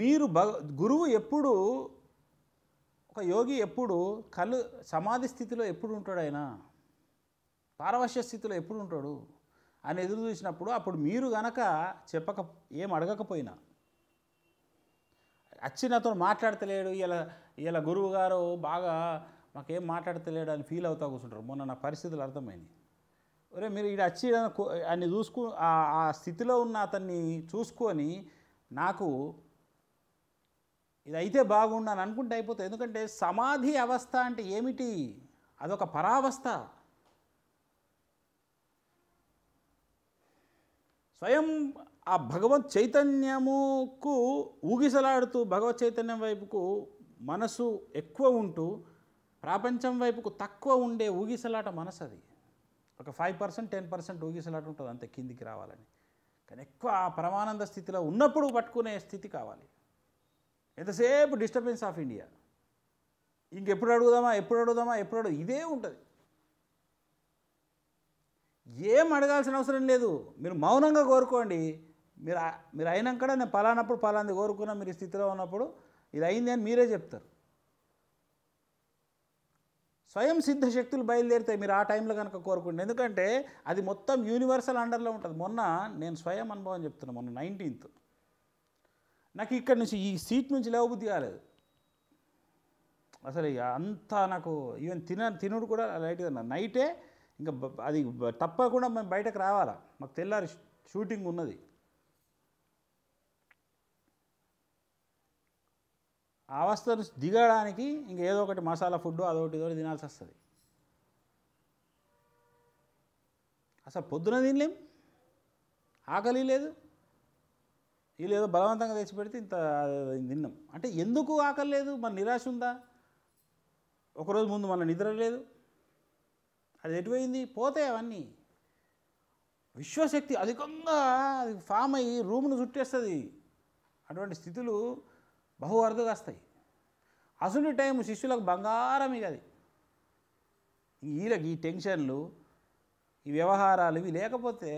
మీరు భగ గురువు ఎప్పుడు ఒక యోగి ఎప్పుడు కళ్ళు సమాధి స్థితిలో ఎప్పుడు ఉంటాడు ఆయన పారవశ్య స్థితిలో ఎప్పుడు ఉంటాడు అని ఎదురు చూసినప్పుడు అప్పుడు మీరు గనక చెప్పక ఏం అడగకపోయినా అచ్చినతో మాట్లాడతలేడు ఇలా ఇలా గురువు గారు బాగా మాకేం మాట్లాడతలేడు అని ఫీల్ అవుతా కూర్చుంటారు మొన్న నా పరిస్థితులు అర్థమైంది ఒరే మీరు ఇక్కడ వచ్చి అన్ని చూసుకు ఆ స్థితిలో ఉన్న అతన్ని చూసుకొని నాకు ఇది అయితే బాగుండు అని అనుకుంటే అయిపోతుంది ఎందుకంటే సమాధి అవస్థ అంటే ఏమిటి అదొక పరావస్థ స్వయం ఆ భగవత్ చైతన్యముకు ఊగిసలాడుతూ భగవత్ చైతన్యం వైపుకు మనసు ఎక్కువ ఉంటూ ప్రపంచం వైపుకు తక్కువ ఉండే ఊగిసలాట మనసు అది ఒక ఫైవ్ పర్సెంట్ టెన్ పర్సెంట్ ఊగిసలాట ఉంటుంది అంతే కిందికి రావాలని కానీ ఎక్కువ ఆ పరమానంద స్థితిలో ఉన్నప్పుడు పట్టుకునే స్థితి కావాలి ఎంతసేపు డిస్టర్బెన్స్ ఆఫ్ ఇండియా ఇంకెప్పుడు అడుగుదామా ఎప్పుడు అడుగుదామా ఎప్పుడు అడుగు ఇదే ఉంటుంది ఏం అడగాల్సిన అవసరం లేదు మీరు మౌనంగా కోరుకోండి మీరు మీరు అయినాక నేను పలానప్పుడు పలాంది కోరుకున్నా మీరు స్థితిలో ఉన్నప్పుడు ఇది అయింది అని మీరే చెప్తారు స్వయం సిద్ధ శక్తులు బయలుదేరితే మీరు ఆ టైంలో కనుక కోరుకోండి ఎందుకంటే అది మొత్తం యూనివర్సల్ అండర్లో ఉంటుంది మొన్న నేను స్వయం అనుభవం చెప్తున్నా మొన్న నైన్టీన్త్ నాకు ఇక్కడ నుంచి ఈ సీట్ నుంచి లేవబుద్ధి కాలేదు అసలు అంతా నాకు ఈవెన్ తిన తినుడు కూడా లైట్గా నైటే ఇంకా అది తప్పకుండా మేము బయటకు రావాలా మాకు తెల్లారి షూటింగ్ ఉన్నది ఆ అవస్థ దిగడానికి ఇంకా ఏదో ఒకటి మసాలా ఫుడ్ అదొకటి ఏదో తినాల్సి వస్తుంది అసలు పొద్దున తినలేం ఆకలి లేదు వీళ్ళు ఏదో బలవంతంగా తెచ్చి పెడితే ఇంత తిన్నాం అంటే ఎందుకు ఆకలేదు మన నిరాశ ఉందా ఒకరోజు ముందు మన నిద్ర లేదు అది ఎటువైంది పోతాయి అవన్నీ విశ్వశక్తి అధికంగా అది ఫామ్ అయ్యి రూమ్ను చుట్టేస్తుంది అటువంటి స్థితులు బహు అరుదుగా వస్తాయి అసలు టైం శిష్యులకు బంగారం ఇక అది వీళ్ళకి ఈ టెన్షన్లు ఈ వ్యవహారాలు ఇవి లేకపోతే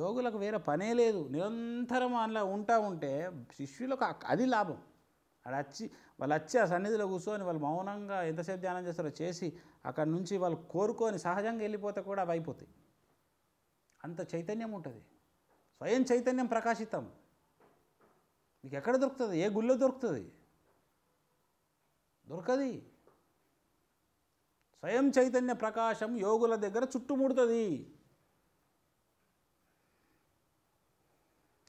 యోగులకు వేరే పనే లేదు నిరంతరం అలా ఉంటా ఉంటే శిష్యులకు అది లాభం అక్కడ వచ్చి వాళ్ళు వచ్చి ఆ సన్నిధిలో కూర్చొని వాళ్ళు మౌనంగా ఎంతసేపు ధ్యానం చేస్తారో చేసి అక్కడ నుంచి వాళ్ళు కోరుకొని సహజంగా వెళ్ళిపోతే కూడా అవి అయిపోతాయి అంత చైతన్యం ఉంటుంది స్వయం చైతన్యం ప్రకాశితం మీకు ఎక్కడ దొరుకుతుంది ఏ గుళ్ళో దొరుకుతుంది దొరకది స్వయం చైతన్య ప్రకాశం యోగుల దగ్గర చుట్టుముడుతుంది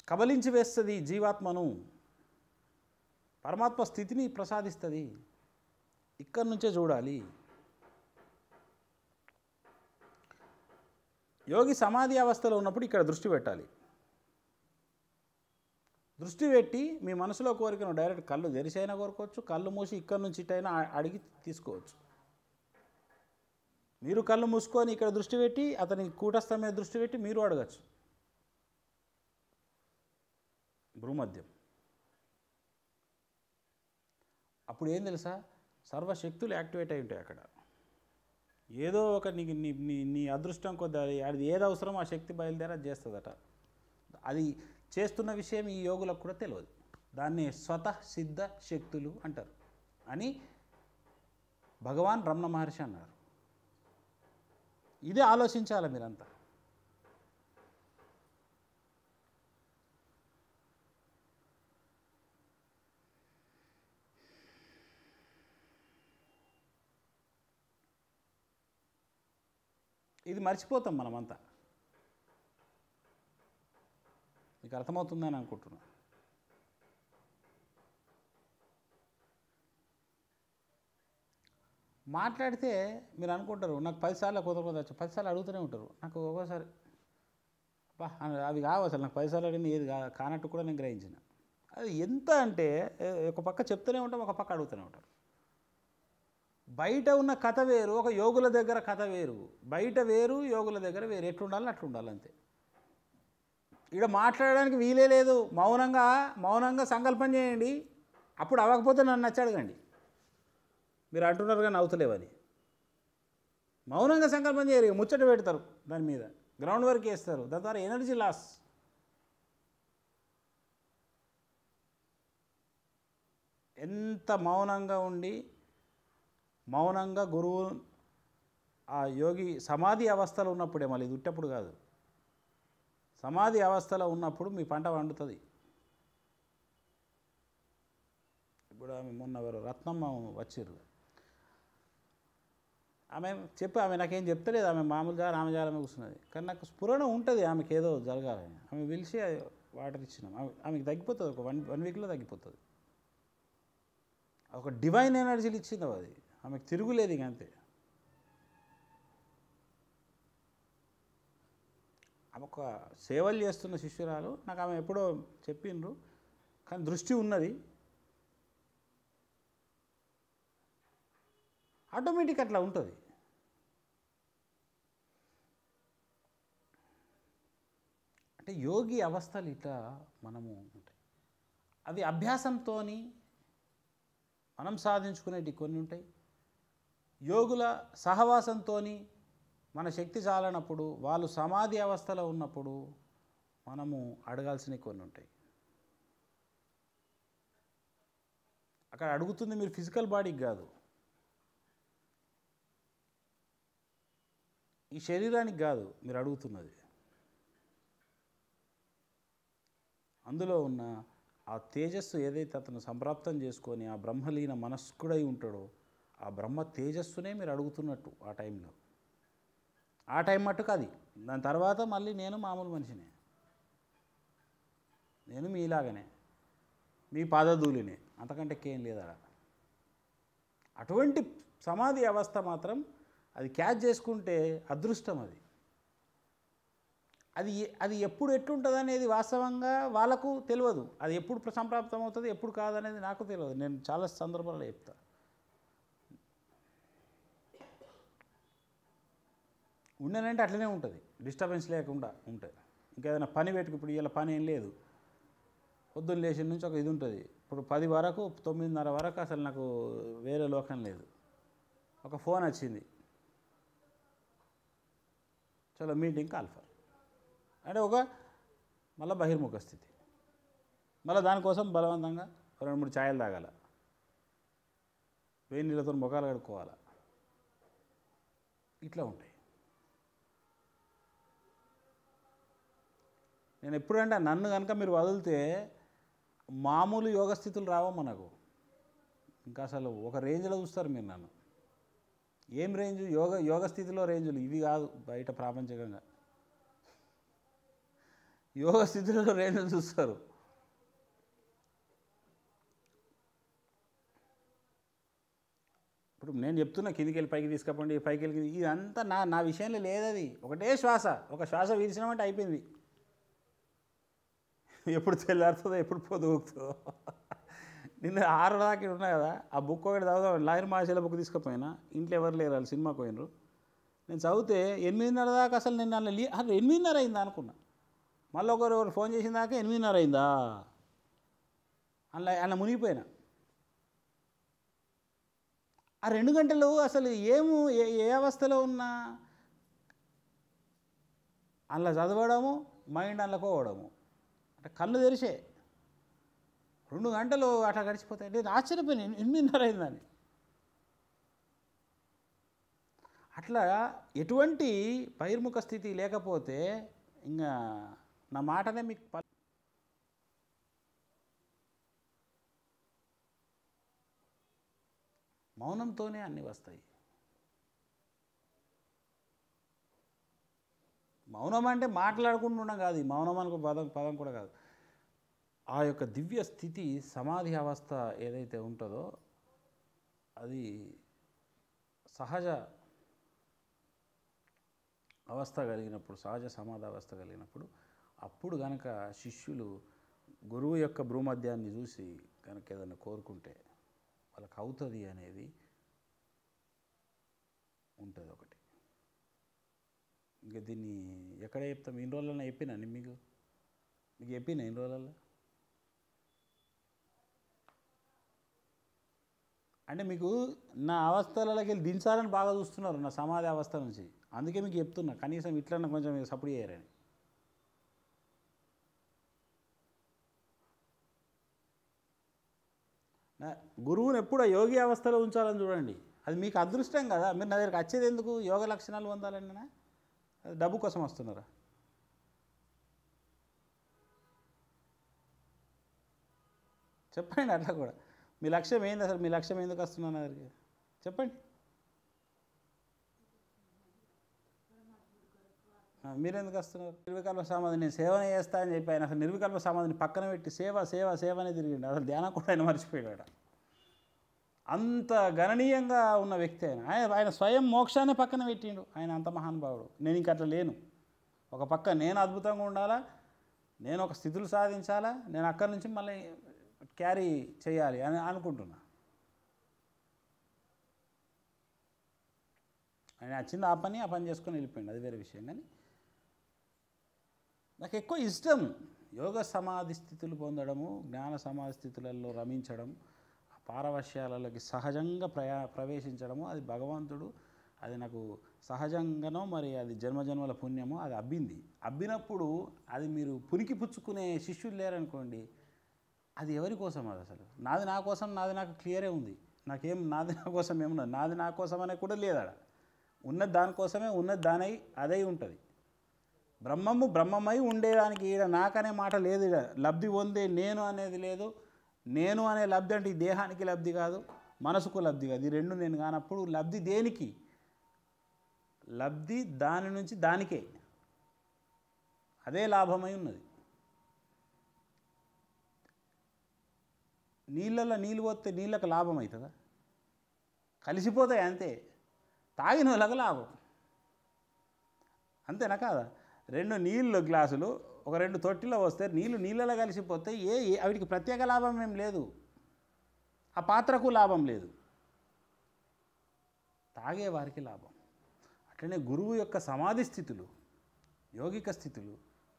కబలించి వేస్తుంది జీవాత్మను పరమాత్మ స్థితిని ప్రసాదిస్తుంది ఇక్కడి నుంచే చూడాలి యోగి సమాధి అవస్థలో ఉన్నప్పుడు ఇక్కడ దృష్టి పెట్టాలి దృష్టి పెట్టి మీ మనసులో కోరికను డైరెక్ట్ కళ్ళు తెరిసైనా కోరుకోవచ్చు కళ్ళు మూసి ఇక్కడి నుంచి ఇటైనా అడిగి తీసుకోవచ్చు మీరు కళ్ళు మూసుకొని ఇక్కడ దృష్టి పెట్టి అతని కూటస్థం మీద దృష్టి పెట్టి మీరు అడగచ్చు భూమద్యం అప్పుడు ఏం తెలుసా సర్వశక్తులు యాక్టివేట్ అయి ఉంటాయి అక్కడ ఏదో ఒక నీకు నీ నీ నీ అదృష్టం కొద్ది అది ఏది అవసరం ఆ శక్తి బయలుదేరా చేస్తుందట అది చేస్తున్న విషయం ఈ యోగులకు కూడా తెలియదు దాన్ని స్వతః సిద్ధ శక్తులు అంటారు అని భగవాన్ రమణ మహర్షి అన్నారు ఇది ఆలోచించాలి మీరంతా ఇది మర్చిపోతాం మనమంతా మీకు అర్థమవుతుందని అనుకుంటున్నాను మాట్లాడితే మీరు అనుకుంటారు నాకు పదిసార్లు కుదరకుండా వచ్చి పదిసార్లు అడుగుతూనే ఉంటారు నాకు ఒక్కోసారి బా అవి కావు అసలు నాకు పదిసార్లు అడిగింది ఏది కాదు కానట్టు కూడా నేను గ్రహించిన అది ఎంత అంటే ఒక పక్క చెప్తూనే ఉంటాం ఒక పక్క అడుగుతూనే ఉంటాం బయట ఉన్న కథ వేరు ఒక యోగుల దగ్గర కథ వేరు బయట వేరు యోగుల దగ్గర వేరు ఎట్లుండాలి అట్లుండాలి అంతే ఇక్కడ మాట్లాడడానికి వీలే లేదు మౌనంగా మౌనంగా సంకల్పం చేయండి అప్పుడు అవ్వకపోతే నన్ను నచ్చి మీరు అంటున్నారు కానీ అవుతలేవని మౌనంగా సంకల్పం చేయరు ముచ్చట పెడతారు దాని మీద గ్రౌండ్ వర్క్ వేస్తారు దాని ద్వారా ఎనర్జీ లాస్ ఎంత మౌనంగా ఉండి మౌనంగా గురువు ఆ యోగి సమాధి అవస్థలో ఉన్నప్పుడే మళ్ళీ దుట్టప్పుడు కాదు సమాధి అవస్థలో ఉన్నప్పుడు మీ పంట వండుతుంది ఇప్పుడు మొన్న ఎవరు రత్నమ్మ వచ్చారు ఆమె చెప్పి ఆమె నాకేం చెప్తలేదు ఆమె మామూలుగా రామజాలమే కూర్చున్నది కానీ నాకు స్ఫురణ ఉంటుంది ఆమెకి ఏదో జరగాలని ఆమె పిలిచి వాటర్ ఇచ్చినాం ఆమెకి తగ్గిపోతుంది ఒక వన్ వన్ వీక్లో తగ్గిపోతుంది ఒక డివైన్ ఎనర్జీలు ఇచ్చింది అది ఆమెకు తిరుగులేదు ఇక అంతే ఆమె ఒక సేవలు చేస్తున్న శిష్యురాలు నాకు ఆమె ఎప్పుడో చెప్పిండ్రు కానీ దృష్టి ఉన్నది ఆటోమేటిక్ అట్లా ఉంటుంది అంటే యోగి అవస్థలు ఇట్లా మనము ఉంటాయి అవి అభ్యాసంతో మనం సాధించుకునేటి కొన్ని ఉంటాయి యోగుల సహవాసంతో మన శక్తి చాలనప్పుడు వాళ్ళు సమాధి అవస్థలో ఉన్నప్పుడు మనము అడగాల్సినవి కొన్ని ఉంటాయి అక్కడ అడుగుతుంది మీరు ఫిజికల్ బాడీకి కాదు ఈ శరీరానికి కాదు మీరు అడుగుతున్నది అందులో ఉన్న ఆ తేజస్సు ఏదైతే అతను సంప్రాప్తం చేసుకొని ఆ బ్రహ్మలీన మనస్కుడై ఉంటాడో ఆ బ్రహ్మ తేజస్సునే మీరు అడుగుతున్నట్టు ఆ టైంలో ఆ టైం మట్టుకు అది దాని తర్వాత మళ్ళీ నేను మామూలు మనిషినే నేను మీలాగనే మీ పాదధూళినే అంతకంటే ఏం లేదా అటువంటి సమాధి అవస్థ మాత్రం అది క్యాచ్ చేసుకుంటే అదృష్టం అది అది అది ఎప్పుడు ఎట్టుంటుంది అనేది వాస్తవంగా వాళ్ళకు తెలియదు అది ఎప్పుడు సంప్రాప్తం అవుతుంది ఎప్పుడు కాదనేది నాకు తెలియదు నేను చాలా సందర్భాల్లో చెప్తా ఉండనంటే అట్లనే ఉంటుంది డిస్టర్బెన్స్ లేకుండా ఉంటుంది ఇంకేదైనా పని పెట్టుకు ఇప్పుడు ఇలా పని ఏం లేదు పొద్దున్న లేచిన నుంచి ఒక ఇది ఉంటుంది ఇప్పుడు పది వరకు తొమ్మిదిన్నర వరకు అసలు నాకు వేరే లోకం లేదు ఒక ఫోన్ వచ్చింది చలో మీటింగ్ కాల్ఫర్ అంటే ఒక మళ్ళీ బహిర్ముఖ స్థితి మళ్ళీ దానికోసం బలవంతంగా రెండు మూడు ఛాయలు తాగాల వేడి నీళ్ళతో ముఖాలు కడుక్కోవాలి ఇట్లా ఉంటాయి నేను ఎప్పుడంటే నన్ను కనుక మీరు వదిలితే మామూలు యోగ స్థితులు మనకు ఇంకా అసలు ఒక రేంజ్లో చూస్తారు మీరు నన్ను ఏం రేంజ్ యోగ యోగ స్థితిలో రేంజులు ఇవి కాదు బయట ప్రాపంచికంగా యోగ స్థితిలో రేంజులు చూస్తారు ఇప్పుడు నేను చెప్తున్నా కిందికి వెళ్ళి పైకి తీసుకపోండి పైకి వెళ్ళి ఇదంతా నా నా విషయంలో లేదది ఒకటే శ్వాస ఒక శ్వాస వీల్చినామంటే అయిపోయింది ఎప్పుడు తెల్లారుతుందో ఎప్పుడు పొదుగుతుందో నిన్న ఆరు దాకా ఉన్నాయి కదా ఆ బుక్ ఒకటి చదువుదాం లాయర్ మహాశీల బుక్ తీసుకుపోయినా ఇంట్లో ఎవరు లేరు వాళ్ళు సినిమాకి పోయినరు నేను చదివితే ఎనిమిదిన్నర దాకా అసలు నేను అలా లీ అసలు ఎనిమిదిన్నర అయిందా అనుకున్నా మళ్ళీ ఒకరు ఒకరు ఫోన్ చేసిన దాకా ఎనిమిదిన్నర అయిందా అలా అలా మునిగిపోయినా ఆ రెండు గంటలు అసలు ఏము ఏ ఏ అవస్థలో ఉన్నా అందులో చదవడము మైండ్ అందులో పోవడము అంటే కళ్ళు తెరిచే రెండు గంటలు అట్లా గడిచిపోతాయి నేను ఆశ్చర్యపోయిన ఎనిమిదిన్నర అయిందని అట్లా ఎటువంటి బహిర్ముఖ స్థితి లేకపోతే ఇంకా నా మాటనే మీకు మౌనంతోనే అన్నీ వస్తాయి మౌనం అంటే మాట్లాడకుండా ఉండడం కాదు మౌనం అనుకో పదం పదం కూడా కాదు ఆ యొక్క దివ్య స్థితి సమాధి అవస్థ ఏదైతే ఉంటుందో అది సహజ అవస్థ కలిగినప్పుడు సహజ సమాధి అవస్థ కలిగినప్పుడు అప్పుడు కనుక శిష్యులు గురువు యొక్క భూమధ్యాన్ని చూసి కనుక ఏదైనా కోరుకుంటే వాళ్ళకి అవుతుంది అనేది ఉంటుంది ఒకటి ఇంకా దీన్ని ఎక్కడ చెప్తాం ఇన్ని రోజులన్నా చెప్పినా మీకు మీకు చెప్పినా ఇన్ని రోజులలో అంటే మీకు నా అవస్థలకి దించాలని బాగా చూస్తున్నారు నా సమాధి అవస్థ నుంచి అందుకే మీకు చెప్తున్నా కనీసం ఇట్లన్నా కొంచెం మీరు సపోర్ట్ చేయరని గురువుని ఎప్పుడో యోగి అవస్థలో ఉంచాలని చూడండి అది మీకు అదృష్టం కదా మీరు నా దగ్గరికి వచ్చేది ఎందుకు యోగ లక్షణాలు పొందాలని డబ్బు కోసం వస్తున్నారా చెప్పండి అట్లా కూడా మీ లక్ష్యం ఏంది అసలు మీ లక్ష్యం ఎందుకు వస్తున్నాను అదరికి చెప్పండి మీరెందుకు వస్తున్నారు నిర్వికల్ప సమాధి నేను సేవనే చేస్తా అని చెప్పి ఆయన అసలు నిర్వికల్ప సమాధిని పక్కన పెట్టి సేవ సేవ సేవ అనే తిరిగిండు అసలు ధ్యానం కూడా ఆయన మర్చిపోయాడు అంత గణనీయంగా ఉన్న వ్యక్తి ఆయన ఆయన ఆయన స్వయం మోక్షాన్ని పక్కన పెట్టిండు ఆయన అంత మహానుభావుడు నేను ఇంక అట్లా లేను ఒక పక్క నేను అద్భుతంగా ఉండాలా నేను ఒక స్థితులు సాధించాలా నేను అక్కడి నుంచి మళ్ళీ క్యారీ చేయాలి అని అనుకుంటున్నా ఆయన వచ్చింది ఆ పని ఆ పని చేసుకొని వెళ్ళిపోయింది అది వేరే విషయం కానీ నాకు ఎక్కువ ఇష్టం యోగ సమాధి స్థితులు పొందడము జ్ఞాన సమాధి స్థితులలో రమించడం పారవశ్యాలలోకి సహజంగా ప్రయా ప్రవేశించడము అది భగవంతుడు అది నాకు సహజంగానో మరి అది జన్మజన్మల పుణ్యమో అది అబ్బింది అబ్బినప్పుడు అది మీరు పునికి పుచ్చుకునే శిష్యులు లేరనుకోండి అది ఎవరి కోసం అది అసలు నాది నా కోసం నాది నాకు క్లియరే ఉంది నాకేం నాది నా కోసం ఏమున్నది నాది నా కోసం అనేది కూడా లేదా ఉన్నది దానికోసమే ఉన్నది దానై అదై ఉంటుంది బ్రహ్మము బ్రహ్మమై ఉండేదానికి ఈడ నాకనే మాట లేదు ఇక లబ్ధి పొందే నేను అనేది లేదు నేను అనే లబ్ధి అంటే ఈ దేహానికి లబ్ధి కాదు మనసుకు లబ్ధి కాదు ఈ రెండు నేను కానప్పుడు లబ్ధి దేనికి లబ్ధి దాని నుంచి దానికే అదే లాభమై ఉన్నది నీళ్ళల్లో నీళ్ళు పోతే నీళ్ళకు లాభం అవుతుందా కలిసిపోతాయి అంతే తాగిన వాళ్ళకు లాభం అంతేనా కాదా రెండు నీళ్ళు గ్లాసులు ఒక రెండు తొట్టిలో వస్తే నీళ్ళు నీళ్ళలో కలిసిపోతే ఏ వాటికి ప్రత్యేక లాభం ఏం లేదు ఆ పాత్రకు లాభం లేదు తాగేవారికి లాభం అట్లనే గురువు యొక్క సమాధి స్థితులు యోగిక స్థితులు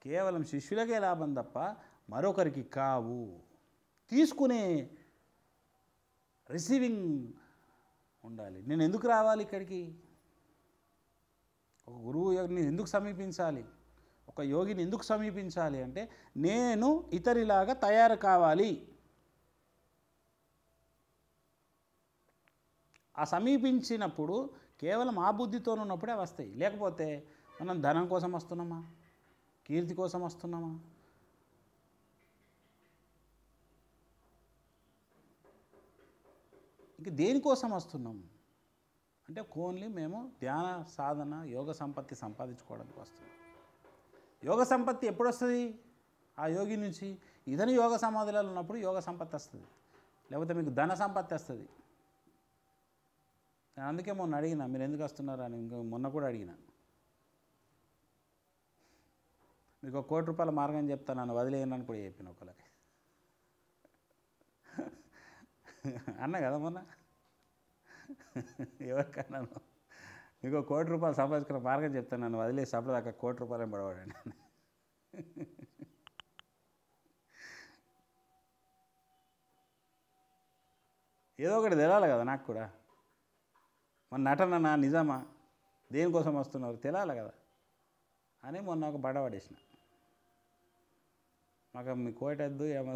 కేవలం శిష్యులకే లాభం తప్ప మరొకరికి కావు తీసుకునే రిసీవింగ్ ఉండాలి నేను ఎందుకు రావాలి ఇక్కడికి ఒక గురువు యోగిని ఎందుకు సమీపించాలి ఒక యోగిని ఎందుకు సమీపించాలి అంటే నేను ఇతరిలాగా తయారు కావాలి ఆ సమీపించినప్పుడు కేవలం ఆ బుద్ధితో ఉన్నప్పుడే వస్తాయి లేకపోతే మనం ధనం కోసం వస్తున్నామా కీర్తి కోసం వస్తున్నామా ఇంక దేనికోసం వస్తున్నాం అంటే ఓన్లీ మేము ధ్యాన సాధన యోగ సంపత్తి సంపాదించుకోవడానికి వస్తున్నాం యోగ సంపత్తి ఎప్పుడు వస్తుంది ఆ యోగి నుంచి ఇదని యోగ సమాధులలో ఉన్నప్పుడు యోగ సంపత్తి వస్తుంది లేకపోతే మీకు ధన సంపత్తి వస్తుంది నేను అందుకే మొన్న అడిగిన మీరు ఎందుకు వస్తున్నారు అని ఇంకా మొన్న కూడా అడిగిన మీకు ఒక కోటి రూపాయల మార్గం చెప్తాను నన్ను వదిలేయనని కూడా చెప్పిన ఒకరికి అన్న కదా మొన్న ఎవరికన్నాను నీకు కోటి రూపాయలు సంపాదించుకున్న మార్గం చెప్తాను నన్ను వదిలే వదిలేసి దాకా కోటి రూపాయలు పడవాడండి ఏదో ఒకటి తెలాలి కదా నాకు కూడా మన నటన నా నిజమా దేనికోసం వస్తున్నారు తెలాలి కదా అని మొన్న ఒక బడవాడేసిన మాకు మీ కోటద్దు ఏమో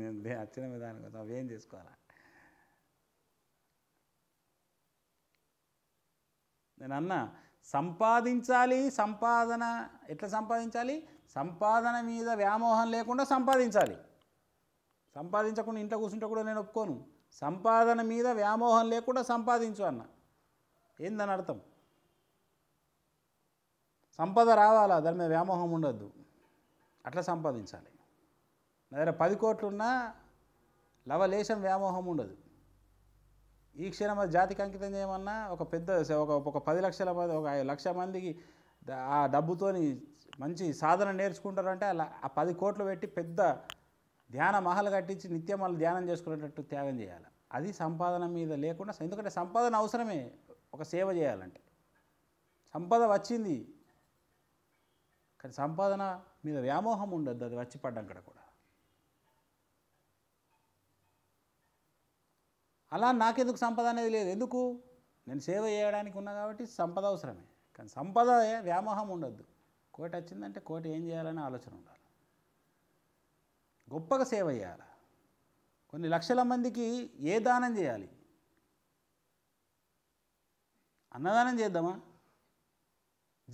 నేను వచ్చిన దానికోసం అవి ఏం చేసుకోవాలా నేను అన్నా సంపాదించాలి సంపాదన ఎట్లా సంపాదించాలి సంపాదన మీద వ్యామోహం లేకుండా సంపాదించాలి సంపాదించకుండా ఇంట్లో కూర్చుంటే కూడా నేను ఒప్పుకోను సంపాదన మీద వ్యామోహం లేకుండా సంపాదించు అన్న ఏందని అర్థం సంపద రావాలా దాని మీద వ్యామోహం ఉండద్దు అట్లా సంపాదించాలి నా దగ్గర పది కోట్లున్నా లవలేశం వ్యామోహం ఉండదు ఈ క్షణం అది జాతికి అంకితం చేయమన్నా ఒక పెద్ద ఒక ఒక పది లక్షల మంది ఒక ఐదు లక్ష మందికి ఆ డబ్బుతోని మంచి సాధన నేర్చుకుంటారంటే అలా ఆ పది కోట్లు పెట్టి పెద్ద ధ్యాన మహల్ కట్టించి నిత్యం వాళ్ళు ధ్యానం చేసుకునేటట్టు త్యాగం చేయాలి అది సంపాదన మీద లేకుండా ఎందుకంటే సంపాదన అవసరమే ఒక సేవ చేయాలంటే సంపద వచ్చింది కానీ సంపాదన మీద వ్యామోహం ఉండద్దు అది వచ్చి పడ్డం కూడా అలా నాకెందుకు సంపద అనేది లేదు ఎందుకు నేను సేవ చేయడానికి ఉన్నా కాబట్టి సంపద అవసరమే కానీ సంపద వ్యామోహం ఉండొద్దు కోటి వచ్చిందంటే కోటి ఏం చేయాలనే ఆలోచన ఉండాలి గొప్పగా సేవ చేయాలి కొన్ని లక్షల మందికి ఏ దానం చేయాలి అన్నదానం చేద్దామా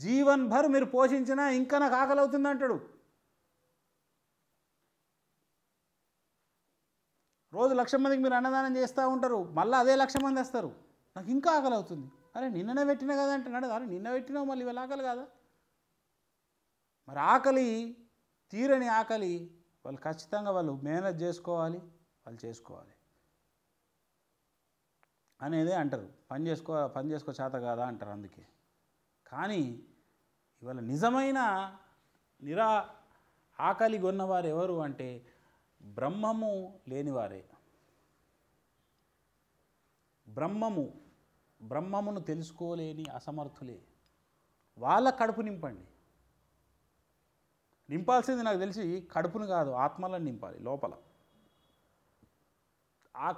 జీవన్ భర్ మీరు పోషించినా ఇంకా నాకు ఆకలి అవుతుందంటాడు రోజు లక్ష మందికి మీరు అన్నదానం చేస్తూ ఉంటారు మళ్ళీ అదే లక్ష మంది వస్తారు నాకు ఇంకా ఆకలి అవుతుంది అరే నిన్ననే పెట్టినా కదా అంటున్నాడు అరే నిన్న పెట్టినావు మళ్ళీ ఇవాళ ఆకలి కాదా మరి ఆకలి తీరని ఆకలి వాళ్ళు ఖచ్చితంగా వాళ్ళు మేనేజ్ చేసుకోవాలి వాళ్ళు చేసుకోవాలి అనేదే అంటారు పని చేసుకో పని చేసుకో చేత కాదా అంటారు అందుకే కానీ ఇవాళ నిజమైన నిరా ఆకలి కొన్నవారు ఎవరు అంటే బ్రహ్మము లేనివారే బ్రహ్మము బ్రహ్మమును తెలుసుకోలేని అసమర్థులే వాళ్ళ కడుపు నింపండి నింపాల్సింది నాకు తెలిసి కడుపును కాదు ఆత్మలను నింపాలి లోపల ఆ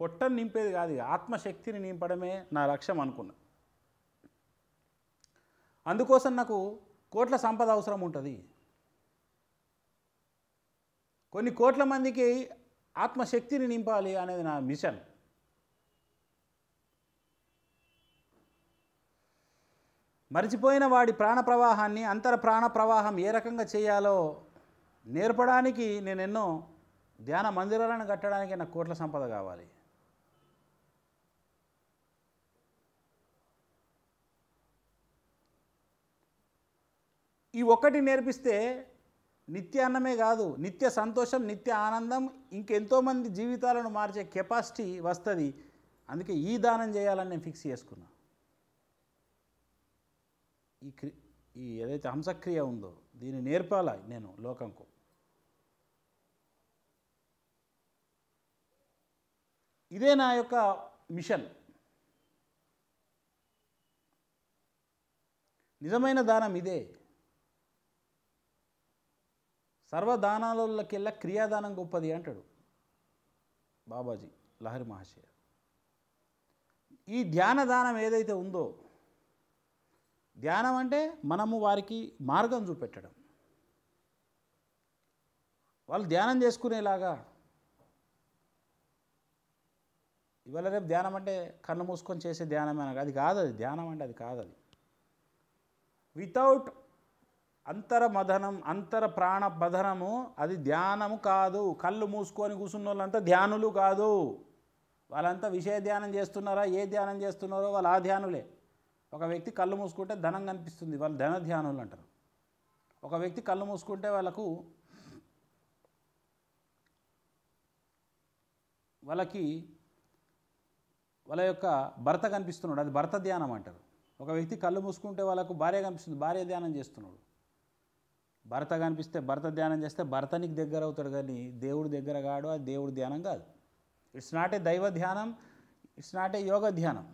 పొట్టను నింపేది కాదు ఆత్మశక్తిని నింపడమే నా లక్ష్యం అనుకున్నా అందుకోసం నాకు కోట్ల సంపద అవసరం ఉంటుంది కొన్ని కోట్ల మందికి ఆత్మశక్తిని నింపాలి అనేది నా మిషన్ మరిచిపోయిన వాడి ప్రాణ ప్రవాహాన్ని అంతర ప్రాణ ప్రవాహం ఏ రకంగా చేయాలో నేర్పడానికి నేను ఎన్నో ధ్యాన మందిరాలను కట్టడానికి నాకు కోట్ల సంపద కావాలి ఈ ఒక్కటి నేర్పిస్తే నిత్య అన్నమే కాదు నిత్య సంతోషం నిత్య ఆనందం ఇంకెంతోమంది జీవితాలను మార్చే కెపాసిటీ వస్తుంది అందుకే ఈ దానం చేయాలని నేను ఫిక్స్ చేసుకున్నా ఈ క్రి ఈ ఏదైతే హంసక్రియ ఉందో దీన్ని నేర్పాల నేను లోకంకు ఇదే నా యొక్క మిషన్ నిజమైన దానం ఇదే సర్వదానాలకెల్లా క్రియాదానం గొప్పది అంటాడు బాబాజీ లహరి మహాశయ ఈ ధ్యాన దానం ఏదైతే ఉందో ధ్యానం అంటే మనము వారికి మార్గం చూపెట్టడం వాళ్ళు ధ్యానం చేసుకునేలాగా ఇవాళ రేపు ధ్యానం అంటే కన్ను మూసుకొని చేసే ధ్యానమే అది కాదు అది ధ్యానం అంటే అది కాదు అది వితౌట్ మధనం అంతర ప్రాణ బధనము అది ధ్యానము కాదు కళ్ళు మూసుకొని కూర్చున్న వాళ్ళంతా ధ్యానులు కాదు వాళ్ళంతా విషయ ధ్యానం చేస్తున్నారా ఏ ధ్యానం చేస్తున్నారో వాళ్ళు ఆ ధ్యానులే ఒక వ్యక్తి కళ్ళు మూసుకుంటే ధనం కనిపిస్తుంది వాళ్ళు ధన ధ్యానులు అంటారు ఒక వ్యక్తి కళ్ళు మూసుకుంటే వాళ్ళకు వాళ్ళకి వాళ్ళ యొక్క భర్త కనిపిస్తున్నాడు అది భర్త ధ్యానం అంటారు ఒక వ్యక్తి కళ్ళు మూసుకుంటే వాళ్ళకు భార్య కనిపిస్తుంది భార్య ధ్యానం చేస్తున్నాడు భర్త కనిపిస్తే భర్త ధ్యానం చేస్తే భరతనికి దగ్గర అవుతాడు కానీ దేవుడు దగ్గర కాడు అది దేవుడు ధ్యానం కాదు ఇట్స్ నాట్ ఏ దైవ ధ్యానం ఇట్స్ నాట్ ఏ యోగ ధ్యానం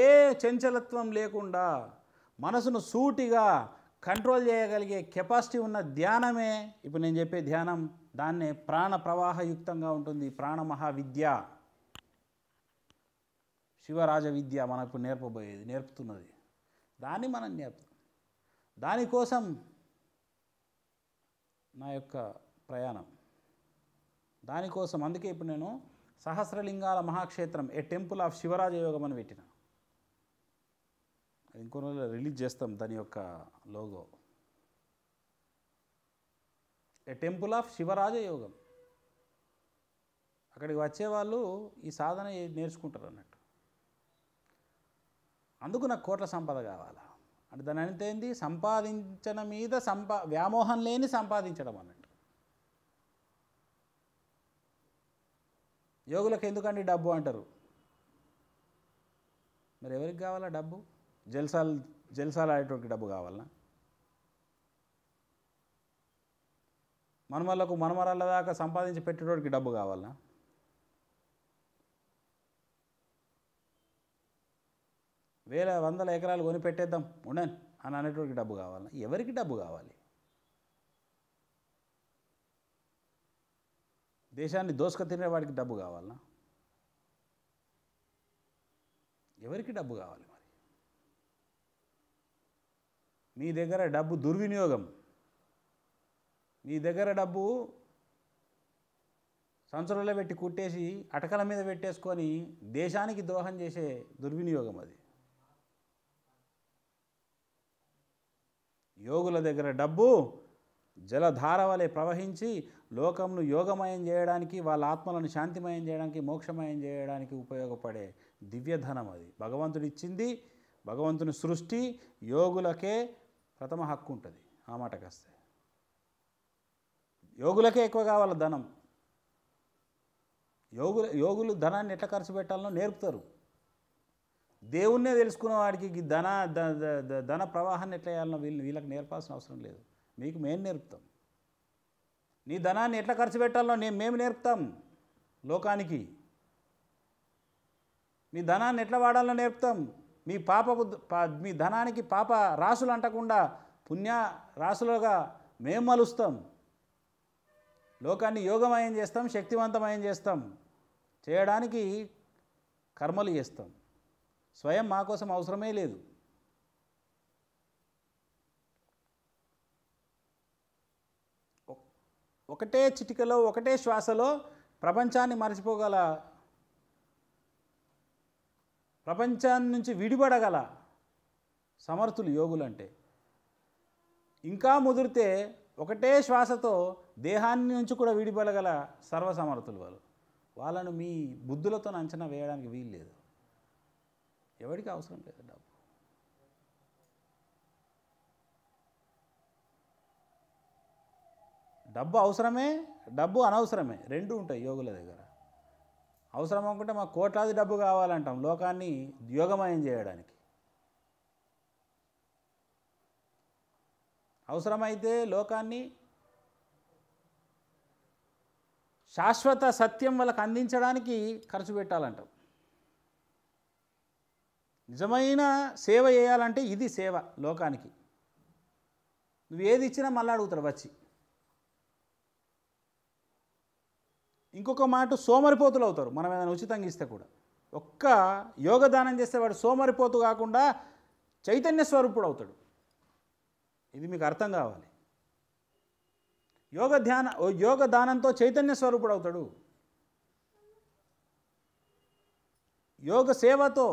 ఏ చంచలత్వం లేకుండా మనసును సూటిగా కంట్రోల్ చేయగలిగే కెపాసిటీ ఉన్న ధ్యానమే ఇప్పుడు నేను చెప్పే ధ్యానం దాన్నే ప్రాణ ప్రవాహయుక్తంగా ఉంటుంది ప్రాణ మహావిద్య శివరాజ విద్య మనకు నేర్పబోయేది నేర్పుతున్నది దాన్ని మనం నేర్పుతాం దానికోసం నా యొక్క ప్రయాణం దానికోసం అందుకే ఇప్పుడు నేను సహస్రలింగాల మహాక్షేత్రం A temple of Shivaraja Yogam అని పెట్టిన ఇంకో రోజులు రిలీజ్ చేస్తాం దాని యొక్క logo A temple of Shivaraja Yogam అక్కడికి వచ్చేవాళ్ళు ఈ సాధన నేర్చుకుంటారు అన్నట్టు అందుకు నాకు కోట్ల సంపద కావాలా అంటే దాని అంటే ఏంది సంపాదించడం మీద సంపా వ్యామోహం లేని సంపాదించడం అన్నట్టు యోగులకు ఎందుకండి డబ్బు అంటారు మరి ఎవరికి కావాలా డబ్బు జల్సాలు జల్సాలు ఆడేటువంటి డబ్బు కావాలనా మనమల్లకు మనమరాళ్ళ దాకా సంపాదించి పెట్టేటోడికి డబ్బు కావాలనా వేల వందల ఎకరాలు కొని పెట్టేద్దాం ఉండను అని అనేటువంటి డబ్బు కావాలి ఎవరికి డబ్బు కావాలి దేశాన్ని దోసుక తినేవాడికి డబ్బు కావాలనా ఎవరికి డబ్బు కావాలి మరి మీ దగ్గర డబ్బు దుర్వినియోగం మీ దగ్గర డబ్బు సంచులలో పెట్టి కుట్టేసి అటకల మీద పెట్టేసుకొని దేశానికి ద్రోహం చేసే దుర్వినియోగం అది యోగుల దగ్గర డబ్బు జలధార వలె ప్రవహించి లోకంను యోగమయం చేయడానికి వాళ్ళ ఆత్మలను శాంతిమయం చేయడానికి మోక్షమయం చేయడానికి ఉపయోగపడే దివ్యధనం అది భగవంతుడు ఇచ్చింది భగవంతుని సృష్టి యోగులకే ప్రథమ హక్కు ఉంటుంది ఆ మాటకు వస్తే యోగులకే ఎక్కువ కావాలి ధనం యోగుల యోగులు ధనాన్ని ఎట్లా ఖర్చు పెట్టాలనో నేర్పుతారు దేవుణ్ణే తెలుసుకున్న వాడికి ధన ధన ప్రవాహాన్ని ఎట్లా వేయాలనో వీళ్ళు వీళ్ళకి నేర్పాల్సిన అవసరం లేదు మీకు మేము నేర్పుతాం నీ ధనాన్ని ఎట్లా ఖర్చు పెట్టాలో నేను మేము నేర్పుతాం లోకానికి మీ ధనాన్ని ఎట్లా వాడాలో నేర్పుతాం మీ పాప మీ ధనానికి పాప రాసులు అంటకుండా పుణ్య రాసులుగా మేము మలుస్తాం లోకాన్ని యోగమయం చేస్తాం శక్తివంతమయం చేస్తాం చేయడానికి కర్మలు చేస్తాం స్వయం మా కోసం అవసరమే లేదు ఒకటే చిటికలో ఒకటే శ్వాసలో ప్రపంచాన్ని మర్చిపోగల ప్రపంచాన్ని నుంచి విడిపడగల సమర్థులు యోగులు అంటే ఇంకా ముదిరితే ఒకటే శ్వాసతో దేహాన్ని నుంచి కూడా విడిపడగల సర్వసమర్థులు వాళ్ళు వాళ్ళను మీ బుద్ధులతో అంచనా వేయడానికి వీలు లేదు ఎవరికి అవసరం లేదు డబ్బు డబ్బు అవసరమే డబ్బు అనవసరమే రెండు ఉంటాయి యోగుల దగ్గర అవసరం అనుకుంటే మాకు కోట్లాది డబ్బు కావాలంటాం లోకాన్ని యోగమయం చేయడానికి అవసరమైతే లోకాన్ని శాశ్వత సత్యం వాళ్ళకి అందించడానికి ఖర్చు పెట్టాలంటాం నిజమైన సేవ చేయాలంటే ఇది సేవ లోకానికి నువ్వు ఏది ఇచ్చినా మళ్ళీ అడుగుతారు వచ్చి ఇంకొక మాట సోమరిపోతులు అవుతారు మనం ఏదైనా ఉచితంగా ఇస్తే కూడా ఒక్క యోగదానం చేస్తే వాడు సోమరిపోతు కాకుండా చైతన్య స్వరూపుడు అవుతాడు ఇది మీకు అర్థం కావాలి యోగ ధ్యాన యోగ దానంతో చైతన్య స్వరూపుడు అవుతాడు యోగ సేవతో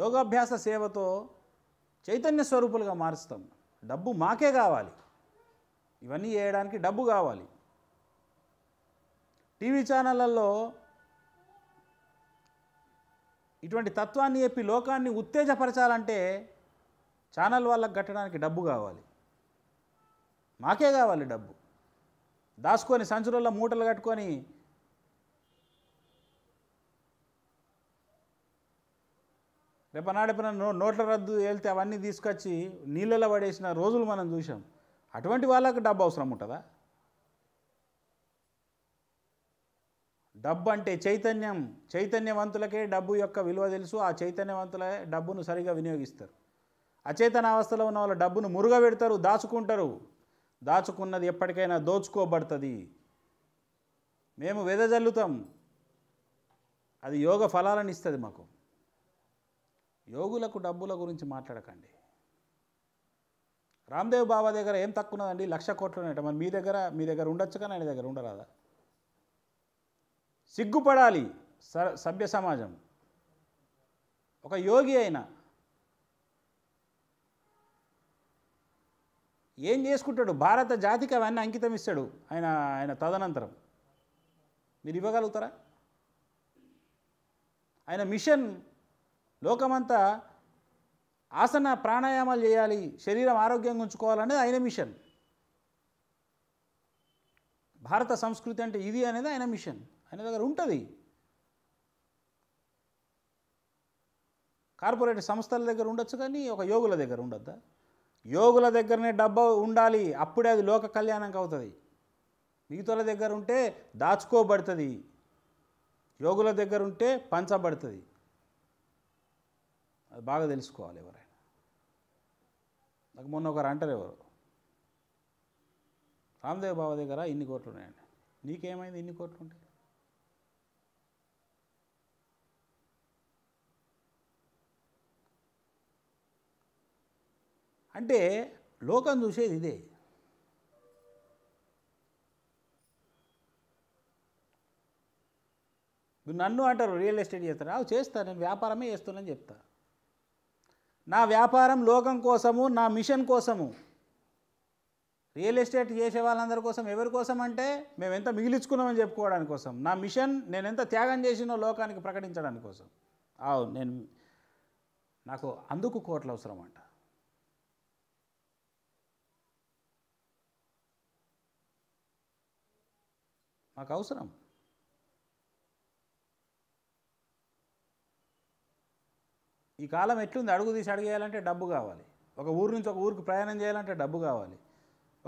యోగాభ్యాస సేవతో చైతన్య స్వరూపులుగా మారుస్తాం డబ్బు మాకే కావాలి ఇవన్నీ చేయడానికి డబ్బు కావాలి టీవీ ఛానళ్ళల్లో ఇటువంటి తత్వాన్ని చెప్పి లోకాన్ని ఉత్తేజపరచాలంటే ఛానల్ వాళ్ళకి కట్టడానికి డబ్బు కావాలి మాకే కావాలి డబ్బు దాచుకొని సంచులలో మూటలు కట్టుకొని రేపనాడెప్పున నో నోట్ల రద్దు వెళ్తే అవన్నీ తీసుకొచ్చి నీళ్ళలో పడేసిన రోజులు మనం చూసాం అటువంటి వాళ్ళకు డబ్బు అవసరం ఉంటుందా డబ్బు అంటే చైతన్యం చైతన్యవంతులకే డబ్బు యొక్క విలువ తెలుసు ఆ చైతన్యవంతులే డబ్బును సరిగా వినియోగిస్తారు అచేతన అవస్థలో ఉన్న వాళ్ళు డబ్బును మురుగబెడతారు దాచుకుంటారు దాచుకున్నది ఎప్పటికైనా దోచుకోబడుతుంది మేము వెదజల్లుతాం అది యోగ ఫలాలను ఇస్తుంది మాకు యోగులకు డబ్బుల గురించి మాట్లాడకండి రామ్దేవ్ బాబా దగ్గర ఏం తక్కువ ఉన్నదండి లక్ష కోట్లు మరి మీ దగ్గర మీ దగ్గర ఉండొచ్చు కానీ ఆయన దగ్గర ఉండరాదా సిగ్గుపడాలి సభ్య సమాజం ఒక యోగి అయినా ఏం చేసుకుంటాడు భారత జాతికి అవన్నీ అంకితం ఇస్తాడు ఆయన ఆయన తదనంతరం మీరు ఇవ్వగలుగుతారా ఆయన మిషన్ లోకమంతా ఆసన ప్రాణాయామాలు చేయాలి శరీరం ఆరోగ్యంగా ఉంచుకోవాలనేది ఆయన మిషన్ భారత సంస్కృతి అంటే ఇది అనేది ఆయన మిషన్ ఆయన దగ్గర ఉంటుంది కార్పొరేట్ సంస్థల దగ్గర ఉండొచ్చు కానీ ఒక యోగుల దగ్గర ఉండొద్దా యోగుల దగ్గరనే డబ్బు ఉండాలి అప్పుడే అది లోక కళ్యాణంకి అవుతుంది మిగతాల దగ్గర ఉంటే దాచుకోబడుతుంది యోగుల దగ్గర ఉంటే పంచబడుతుంది అది బాగా తెలుసుకోవాలి ఎవరైనా నాకు మొన్న ఒకరు అంటారు ఎవరు రామ్దేవ్ బాబా దగ్గర ఇన్ని కోట్లు ఉన్నాయండి నీకేమైంది ఇన్ని కోట్లు ఉంటాయి అంటే లోకం చూసేది ఇదే నన్ను అంటారు రియల్ ఎస్టేట్ చేస్తారు అవి చేస్తాను నేను వ్యాపారమే చేస్తున్నాను చెప్తా నా వ్యాపారం లోకం కోసము నా మిషన్ కోసము రియల్ ఎస్టేట్ చేసే వాళ్ళందరి కోసం ఎవరి కోసం అంటే మేము ఎంత మిగిలించుకున్నామని చెప్పుకోవడానికి కోసం నా మిషన్ నేను ఎంత త్యాగం చేసినో లోకానికి ప్రకటించడానికి కోసం అవు నేను నాకు అందుకు కోట్లు అవసరం అంట మాకు అవసరం ఈ కాలం ఎట్లుంది అడుగు తీసి అడిగేయాలంటే డబ్బు కావాలి ఒక ఊరు నుంచి ఒక ఊరికి ప్రయాణం చేయాలంటే డబ్బు కావాలి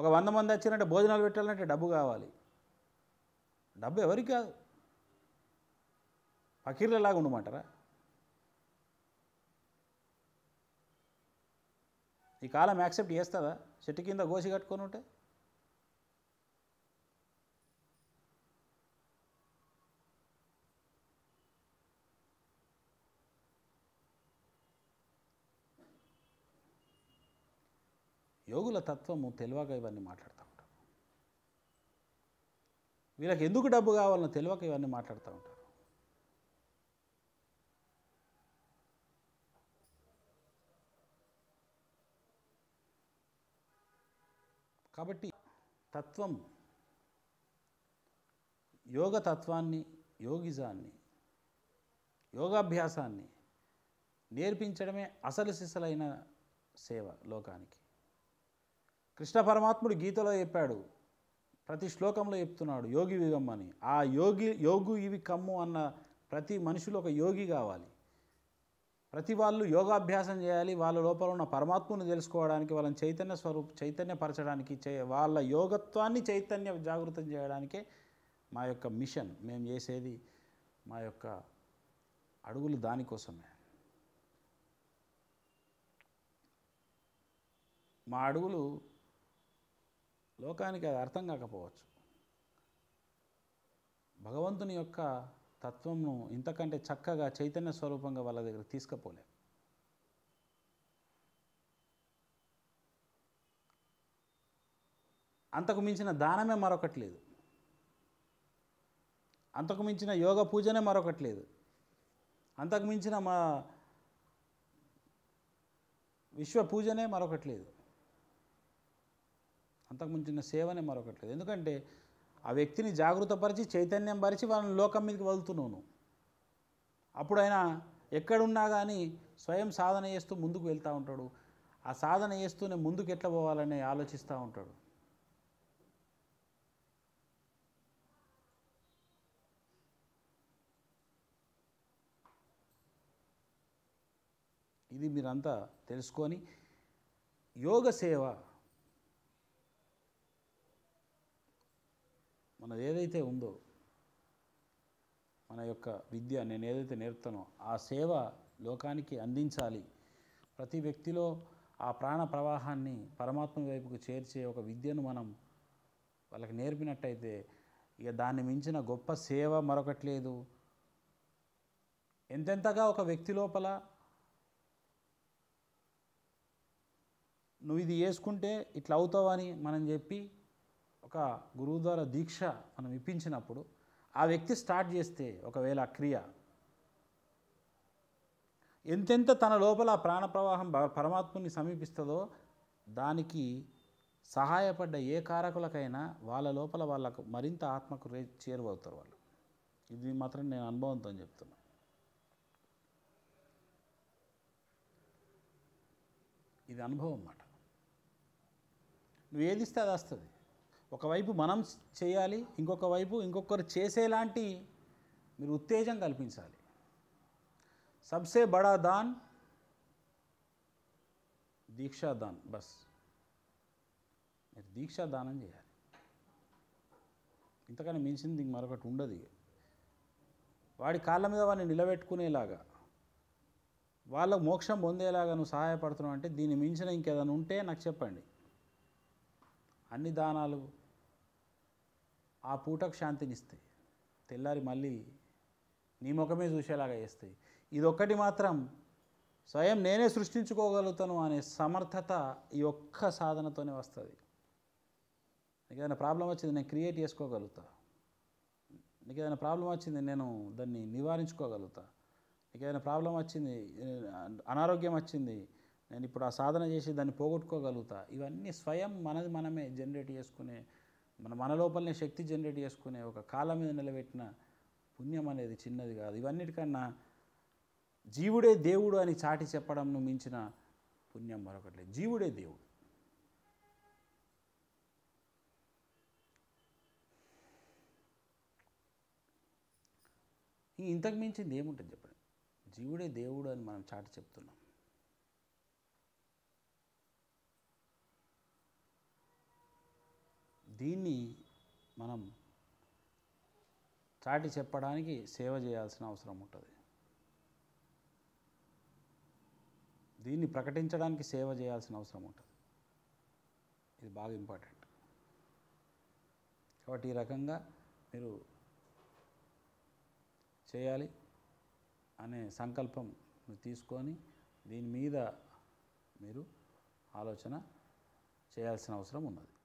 ఒక వంద మంది వచ్చారంటే భోజనాలు పెట్టాలంటే డబ్బు కావాలి డబ్బు ఎవరికి కాదు ఫకీర్లలాగా ఉండమంటారా ఈ కాలం యాక్సెప్ట్ చేస్తుందా చెట్టు కింద గోసి కట్టుకొని ఉంటే యోగుల తత్వము తెలివక ఇవన్నీ మాట్లాడుతూ ఉంటారు వీళ్ళకి ఎందుకు డబ్బు కావాలని తెలియక ఇవన్నీ మాట్లాడుతూ ఉంటారు కాబట్టి తత్వం యోగ తత్వాన్ని యోగిజాన్ని యోగాభ్యాసాన్ని నేర్పించడమే అసలు సిసలైన సేవ లోకానికి కృష్ణ పరమాత్ముడు గీతలో చెప్పాడు ప్రతి శ్లోకంలో చెప్తున్నాడు యోగి విగం అని ఆ యోగి యోగు ఇవి కమ్ము అన్న ప్రతి మనుషులు ఒక యోగి కావాలి ప్రతి వాళ్ళు యోగాభ్యాసం చేయాలి వాళ్ళ లోపల ఉన్న పరమాత్మను తెలుసుకోవడానికి వాళ్ళని చైతన్య స్వరూప్ చైతన్యపరచడానికి చే వాళ్ళ యోగత్వాన్ని చైతన్య జాగృతం చేయడానికే మా యొక్క మిషన్ మేము చేసేది మా యొక్క అడుగులు దానికోసమే మా అడుగులు లోకానికి అది అర్థం కాకపోవచ్చు భగవంతుని యొక్క తత్వంను ఇంతకంటే చక్కగా చైతన్య స్వరూపంగా వాళ్ళ దగ్గర తీసుకుపోలేము అంతకు మించిన దానమే మరొకట్లేదు అంతకు మించిన యోగ పూజనే మరొకట్లేదు అంతకు మించిన మా విశ్వ పూజనే మరొకట్లేదు అంతకుమించిన సేవనే మరొకటి లేదు ఎందుకంటే ఆ వ్యక్తిని జాగృతపరిచి చైతన్యం పరిచి వాళ్ళని లోకం మీదకి వదులుతున్నాను అప్పుడైనా ఎక్కడున్నా కానీ స్వయం సాధన చేస్తూ ముందుకు వెళ్తూ ఉంటాడు ఆ సాధన చేస్తూనే ముందుకు ఎట్లా పోవాలని ఆలోచిస్తూ ఉంటాడు ఇది మీరంతా తెలుసుకొని యోగ సేవ మనది ఏదైతే ఉందో మన యొక్క విద్య నేను ఏదైతే నేర్పుతానో ఆ సేవ లోకానికి అందించాలి ప్రతి వ్యక్తిలో ఆ ప్రాణ ప్రవాహాన్ని పరమాత్మ వైపుకు చేర్చే ఒక విద్యను మనం వాళ్ళకి నేర్పినట్టయితే ఇక దాన్ని మించిన గొప్ప సేవ మరొకటి లేదు ఎంతెంతగా ఒక వ్యక్తి లోపల నువ్వు ఇది వేసుకుంటే ఇట్లా అవుతావని మనం చెప్పి ఒక గురువు ద్వారా దీక్ష మనం ఇప్పించినప్పుడు ఆ వ్యక్తి స్టార్ట్ చేస్తే ఒకవేళ క్రియ ఎంతెంత తన లోపల ప్రాణ ప్రవాహం పరమాత్ముని సమీపిస్తుందో దానికి సహాయపడ్డ ఏ కారకులకైనా వాళ్ళ లోపల వాళ్ళకు మరింత ఆత్మకు రే చేరువవుతారు వాళ్ళు ఇది మాత్రం నేను అనుభవంతో చెప్తున్నా ఇది అనుభవం అన్నమాట నువ్వు ఏది ఇస్తే అది వస్తుంది ఒకవైపు మనం చేయాలి ఇంకొక వైపు ఇంకొకరు చేసేలాంటి మీరు ఉత్తేజం కల్పించాలి సబ్సే బడా దాన్ దీక్షాదాన్ బస్ మీరు దీక్షాదానం చేయాలి ఇంతకని మించింది మరొకటి ఉండదు వాడి కాళ్ళ మీద వాడిని నిలబెట్టుకునేలాగా వాళ్ళకు మోక్షం పొందేలాగా నువ్వు సహాయపడుతున్నావు అంటే దీన్ని మించిన ఇంకేదైనా ఉంటే నాకు చెప్పండి అన్ని దానాలు ఆ పూటకు శాంతినిస్తాయి తెల్లారి మళ్ళీ నీ ముఖమే చూసేలాగా చేస్తాయి ఇదొక్కటి మాత్రం స్వయం నేనే సృష్టించుకోగలుగుతాను అనే సమర్థత ఈ ఒక్క సాధనతోనే వస్తుంది నీకు ఏదైనా ప్రాబ్లం వచ్చింది నేను క్రియేట్ చేసుకోగలుగుతా నీకు ఏదైనా ప్రాబ్లం వచ్చింది నేను దాన్ని నివారించుకోగలుగుతా నీకు ఏదైనా ప్రాబ్లం వచ్చింది అనారోగ్యం వచ్చింది నేను ఇప్పుడు ఆ సాధన చేసి దాన్ని పోగొట్టుకోగలుగుతా ఇవన్నీ స్వయం మనది మనమే జనరేట్ చేసుకునే మన మన లోపలనే శక్తి జనరేట్ చేసుకునే ఒక కాలం మీద నిలబెట్టిన పుణ్యం అనేది చిన్నది కాదు ఇవన్నిటికన్నా జీవుడే దేవుడు అని చాటి చెప్పడంను మించిన పుణ్యం మరొకటి జీవుడే దేవుడు ఇంతకు మించింది ఏముంటుంది చెప్పండి జీవుడే దేవుడు అని మనం చాటి చెప్తున్నాం దీన్ని మనం చాటి చెప్పడానికి సేవ చేయాల్సిన అవసరం ఉంటుంది దీన్ని ప్రకటించడానికి సేవ చేయాల్సిన అవసరం ఉంటుంది ఇది బాగా ఇంపార్టెంట్ కాబట్టి ఈ రకంగా మీరు చేయాలి అనే సంకల్పం తీసుకొని దీని మీద మీరు ఆలోచన చేయాల్సిన అవసరం ఉన్నది